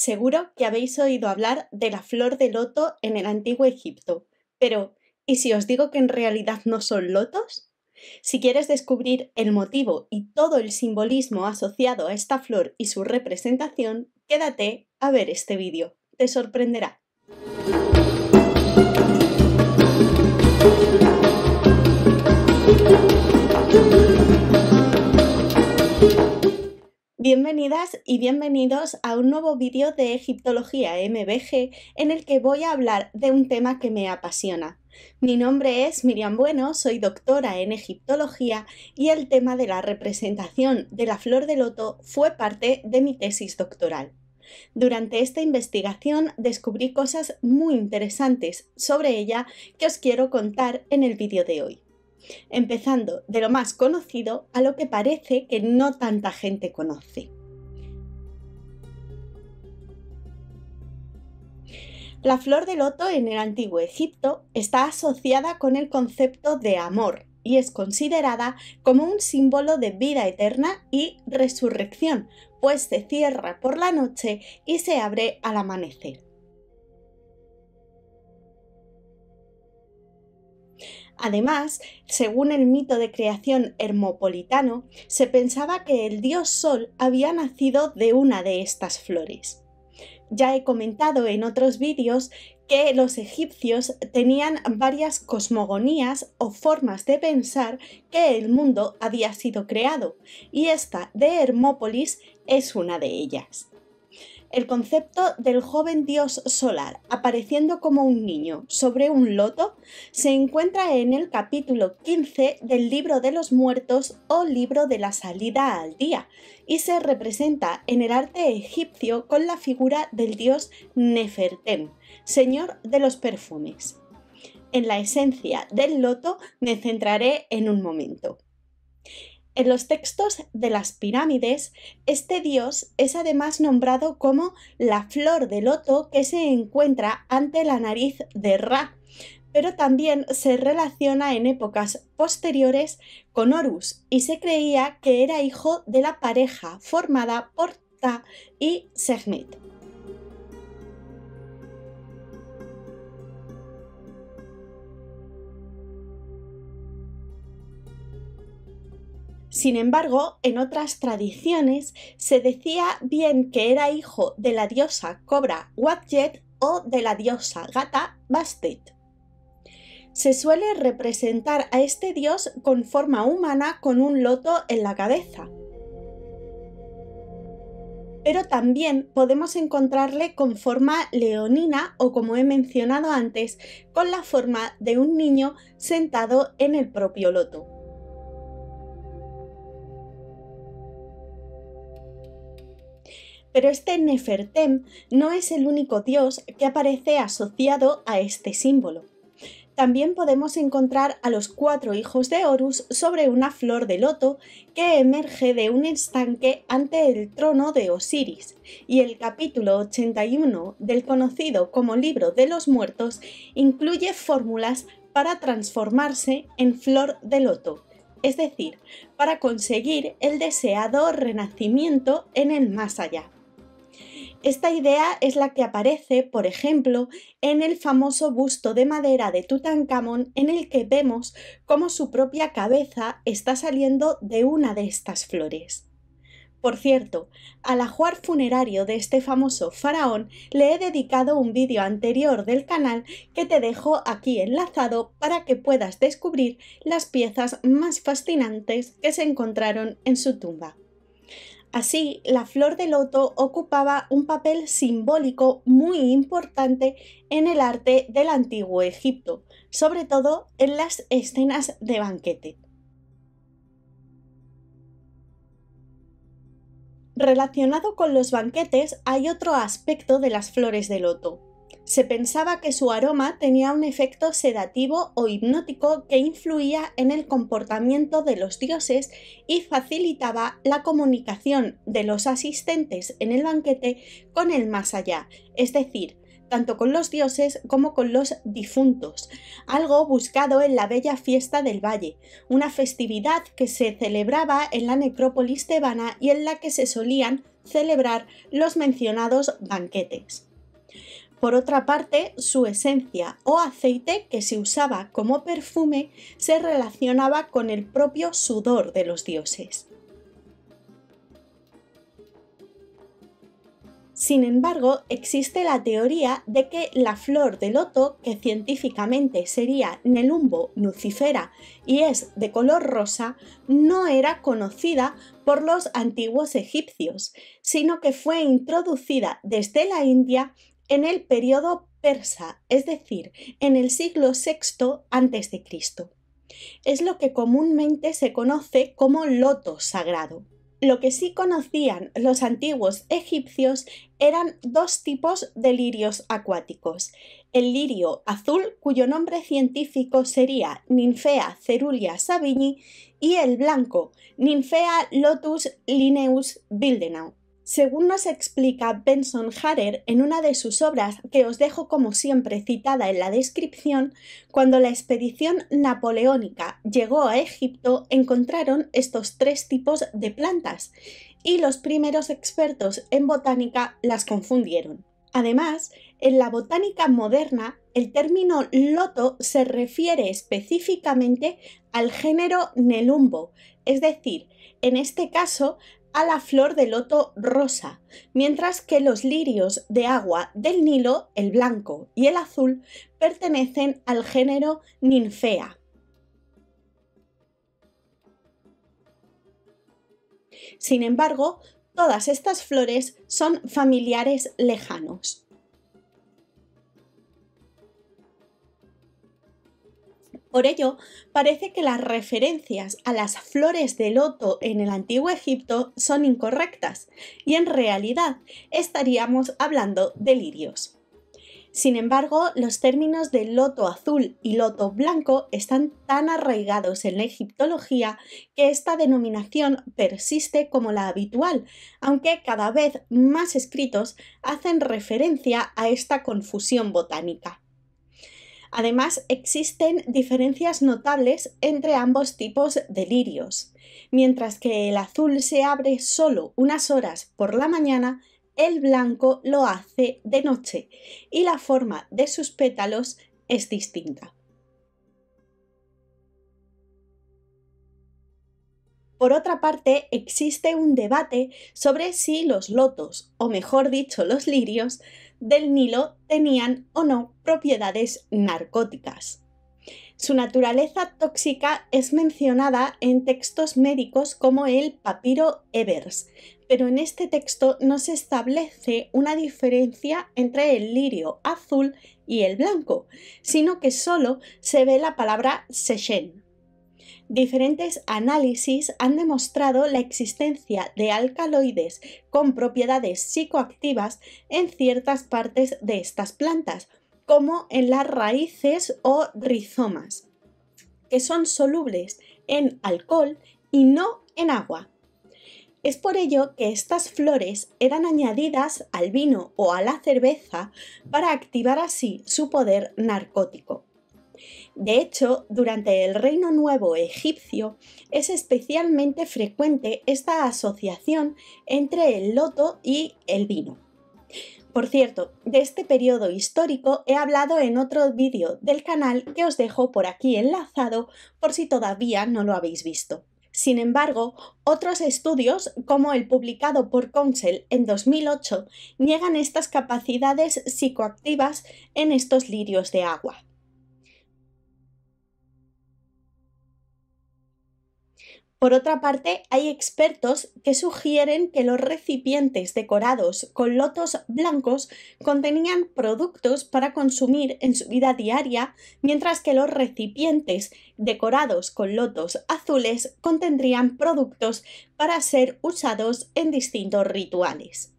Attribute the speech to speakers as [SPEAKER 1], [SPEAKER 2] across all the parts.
[SPEAKER 1] Seguro que habéis oído hablar de la flor de loto en el antiguo Egipto, pero ¿y si os digo que en realidad no son lotos? Si quieres descubrir el motivo y todo el simbolismo asociado a esta flor y su representación, quédate a ver este vídeo. Te sorprenderá. y bienvenidos a un nuevo vídeo de Egiptología MBG en el que voy a hablar de un tema que me apasiona. Mi nombre es Miriam Bueno, soy doctora en Egiptología y el tema de la representación de la flor de loto fue parte de mi tesis doctoral. Durante esta investigación descubrí cosas muy interesantes sobre ella que os quiero contar en el vídeo de hoy empezando de lo más conocido a lo que parece que no tanta gente conoce. La flor de loto en el antiguo Egipto está asociada con el concepto de amor y es considerada como un símbolo de vida eterna y resurrección, pues se cierra por la noche y se abre al amanecer. Además, según el mito de creación hermopolitano, se pensaba que el dios Sol había nacido de una de estas flores. Ya he comentado en otros vídeos que los egipcios tenían varias cosmogonías o formas de pensar que el mundo había sido creado, y esta de Hermópolis es una de ellas el concepto del joven dios solar apareciendo como un niño sobre un loto se encuentra en el capítulo 15 del libro de los muertos o libro de la salida al día y se representa en el arte egipcio con la figura del dios Nefertem, señor de los perfumes. En la esencia del loto me centraré en un momento. En los textos de las pirámides, este dios es además nombrado como la flor de loto que se encuentra ante la nariz de Ra, pero también se relaciona en épocas posteriores con Horus y se creía que era hijo de la pareja formada por Ta y Sehmet. Sin embargo, en otras tradiciones se decía bien que era hijo de la diosa Cobra Wadjet o de la diosa Gata Bastet. Se suele representar a este dios con forma humana con un loto en la cabeza. Pero también podemos encontrarle con forma leonina o como he mencionado antes, con la forma de un niño sentado en el propio loto. Pero este Nefertem no es el único dios que aparece asociado a este símbolo. También podemos encontrar a los cuatro hijos de Horus sobre una flor de loto que emerge de un estanque ante el trono de Osiris, y el capítulo 81 del conocido como Libro de los Muertos incluye fórmulas para transformarse en flor de loto, es decir, para conseguir el deseado renacimiento en el más allá. Esta idea es la que aparece, por ejemplo, en el famoso busto de madera de Tutankamón en el que vemos cómo su propia cabeza está saliendo de una de estas flores. Por cierto, al ajuar funerario de este famoso faraón le he dedicado un vídeo anterior del canal que te dejo aquí enlazado para que puedas descubrir las piezas más fascinantes que se encontraron en su tumba. Así, la flor de loto ocupaba un papel simbólico muy importante en el arte del antiguo Egipto, sobre todo en las escenas de banquete. Relacionado con los banquetes hay otro aspecto de las flores de loto, se pensaba que su aroma tenía un efecto sedativo o hipnótico que influía en el comportamiento de los dioses y facilitaba la comunicación de los asistentes en el banquete con el más allá, es decir, tanto con los dioses como con los difuntos, algo buscado en la bella fiesta del valle, una festividad que se celebraba en la necrópolis tebana y en la que se solían celebrar los mencionados banquetes. Por otra parte, su esencia o aceite que se usaba como perfume se relacionaba con el propio sudor de los dioses. Sin embargo, existe la teoría de que la flor de loto, que científicamente sería Nelumbo nucifera y es de color rosa, no era conocida por los antiguos egipcios, sino que fue introducida desde la India en el periodo persa, es decir, en el siglo VI a.C. Es lo que comúnmente se conoce como loto sagrado. Lo que sí conocían los antiguos egipcios eran dos tipos de lirios acuáticos. El lirio azul, cuyo nombre científico sería Ninfea cerulia sabini, y el blanco, Ninfea lotus lineus bildenau, según nos explica Benson Harer en una de sus obras, que os dejo como siempre citada en la descripción, cuando la expedición napoleónica llegó a Egipto encontraron estos tres tipos de plantas y los primeros expertos en botánica las confundieron. Además, en la botánica moderna, el término loto se refiere específicamente al género Nelumbo, es decir, en este caso a la flor de loto rosa, mientras que los lirios de agua del Nilo, el blanco y el azul, pertenecen al género Ninfea. Sin embargo, todas estas flores son familiares lejanos. Por ello, parece que las referencias a las flores de loto en el antiguo Egipto son incorrectas y en realidad estaríamos hablando de lirios. Sin embargo, los términos de loto azul y loto blanco están tan arraigados en la egiptología que esta denominación persiste como la habitual, aunque cada vez más escritos hacen referencia a esta confusión botánica. Además, existen diferencias notables entre ambos tipos de lirios. Mientras que el azul se abre solo unas horas por la mañana, el blanco lo hace de noche y la forma de sus pétalos es distinta. Por otra parte, existe un debate sobre si los lotos, o mejor dicho, los lirios, del Nilo tenían o no propiedades narcóticas. Su naturaleza tóxica es mencionada en textos médicos como el papiro Evers, pero en este texto no se establece una diferencia entre el lirio azul y el blanco, sino que solo se ve la palabra Sechen. Diferentes análisis han demostrado la existencia de alcaloides con propiedades psicoactivas en ciertas partes de estas plantas, como en las raíces o rizomas, que son solubles en alcohol y no en agua. Es por ello que estas flores eran añadidas al vino o a la cerveza para activar así su poder narcótico. De hecho, durante el Reino Nuevo egipcio es especialmente frecuente esta asociación entre el loto y el vino. Por cierto, de este periodo histórico he hablado en otro vídeo del canal que os dejo por aquí enlazado por si todavía no lo habéis visto. Sin embargo, otros estudios, como el publicado por Council en 2008, niegan estas capacidades psicoactivas en estos lirios de agua. Por otra parte, hay expertos que sugieren que los recipientes decorados con lotos blancos contenían productos para consumir en su vida diaria, mientras que los recipientes decorados con lotos azules contendrían productos para ser usados en distintos rituales.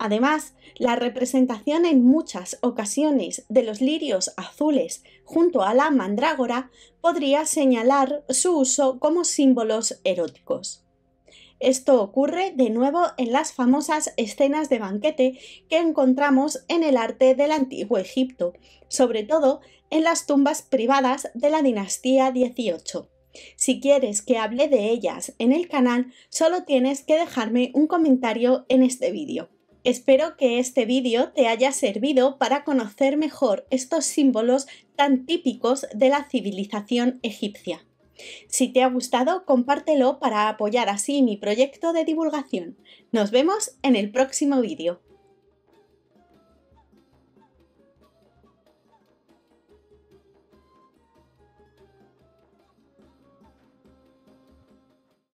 [SPEAKER 1] Además, la representación en muchas ocasiones de los lirios azules junto a la mandrágora podría señalar su uso como símbolos eróticos. Esto ocurre de nuevo en las famosas escenas de banquete que encontramos en el arte del antiguo Egipto, sobre todo en las tumbas privadas de la dinastía 18. Si quieres que hable de ellas en el canal, solo tienes que dejarme un comentario en este vídeo. Espero que este vídeo te haya servido para conocer mejor estos símbolos tan típicos de la civilización egipcia. Si te ha gustado, compártelo para apoyar así mi proyecto de divulgación. Nos vemos en el próximo vídeo.